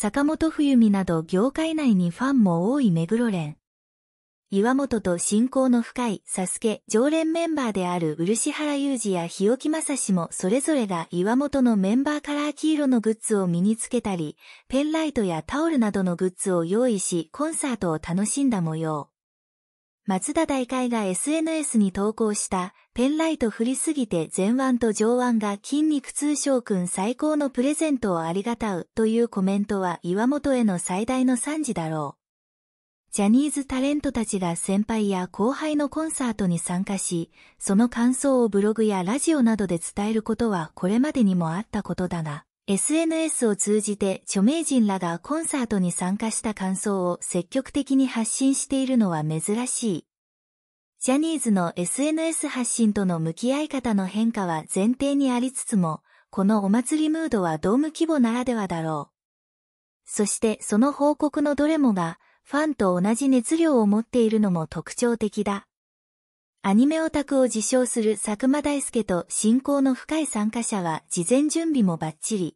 坂本冬美など業界内にファンも多い目黒連。岩本と親交の深いサスケ常連メンバーである漆原裕二や日置正史もそれぞれが岩本のメンバーカラー黄色のグッズを身につけたり、ペンライトやタオルなどのグッズを用意しコンサートを楽しんだ模様。松田大会が SNS に投稿したペンライト振りすぎて前腕と上腕が筋肉通称君最高のプレゼントをありがたうというコメントは岩本への最大の賛辞だろう。ジャニーズタレントたちが先輩や後輩のコンサートに参加し、その感想をブログやラジオなどで伝えることはこれまでにもあったことだが、SNS を通じて著名人らがコンサートに参加した感想を積極的に発信しているのは珍しい。ジャニーズの SNS 発信との向き合い方の変化は前提にありつつも、このお祭りムードはドーム規模ならではだろう。そしてその報告のどれもが、ファンと同じ熱量を持っているのも特徴的だ。アニメオタクを自称する佐久間大介と親交の深い参加者は事前準備もバッチリ。